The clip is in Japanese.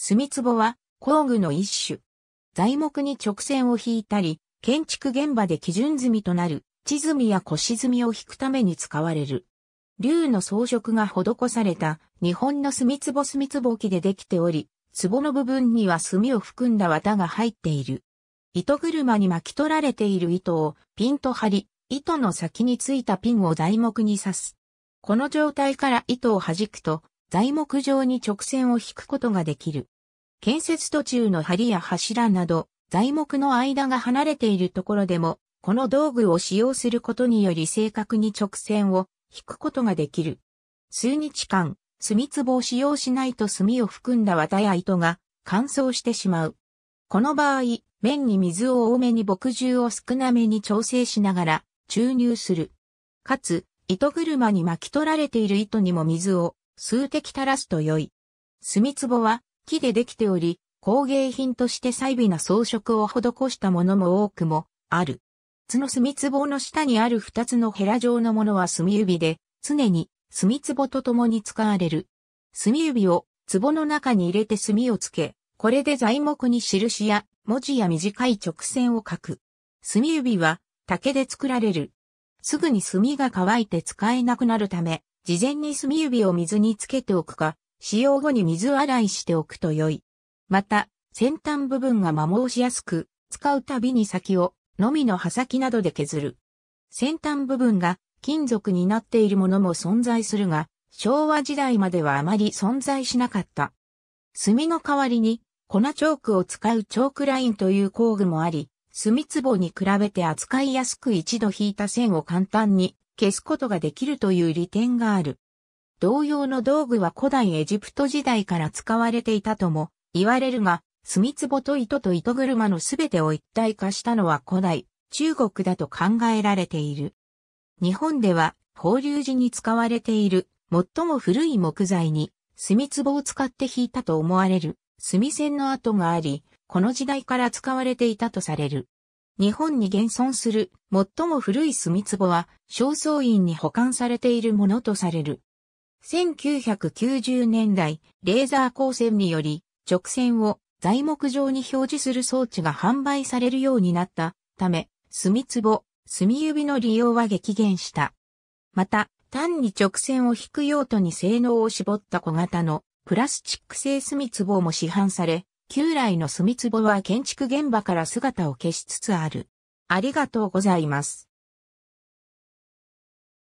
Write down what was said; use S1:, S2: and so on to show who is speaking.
S1: 墨壺は工具の一種。材木に直線を引いたり、建築現場で基準済みとなる地積みや腰積みを引くために使われる。竜の装飾が施された日本の墨壺墨壺器でできており、壺の部分には墨を含んだ綿が入っている。糸車に巻き取られている糸をピンと張り、糸の先についたピンを材木に刺す。この状態から糸を弾くと材木状に直線を引くことができる。建設途中の梁や柱など、材木の間が離れているところでも、この道具を使用することにより正確に直線を引くことができる。数日間、墨壺を使用しないと墨を含んだ綿や糸が乾燥してしまう。この場合、面に水を多めに墨汁を少なめに調整しながら注入する。かつ、糸車に巻き取られている糸にも水を数滴垂らすと良い。墨壺は木でできており、工芸品として細微な装飾を施したものも多くもある。角墨壺の下にある二つのヘラ状のものは墨指で、常に墨壺と共に使われる。墨指を壺の中に入れて墨をつけ、これで材木に印や文字や短い直線を書く。墨指は竹で作られる。すぐに墨が乾いて使えなくなるため、事前に炭指を水につけておくか、使用後に水洗いしておくと良い。また、先端部分が摩耗しやすく、使うたびに先を、のみの刃先などで削る。先端部分が金属になっているものも存在するが、昭和時代まではあまり存在しなかった。炭の代わりに、粉チョークを使うチョークラインという工具もあり、炭壺に比べて扱いやすく一度引いた線を簡単に消すことができるという利点がある。同様の道具は古代エジプト時代から使われていたとも言われるが、墨壺と糸と糸車のすべてを一体化したのは古代、中国だと考えられている。日本では、法隆寺に使われている、最も古い木材に、墨壺を使って引いたと思われる、墨線の跡があり、この時代から使われていたとされる。日本に現存する最も古い墨壺は、正倉院に保管されているものとされる。1990年代、レーザー光線により、直線を材木状に表示する装置が販売されるようになったため、墨壺、墨指の利用は激減した。また、単に直線を引く用途に性能を絞った小型のプラスチック製墨壺も市販され、旧来の墨壺は建築現場から姿を消しつつある。ありがとうございます。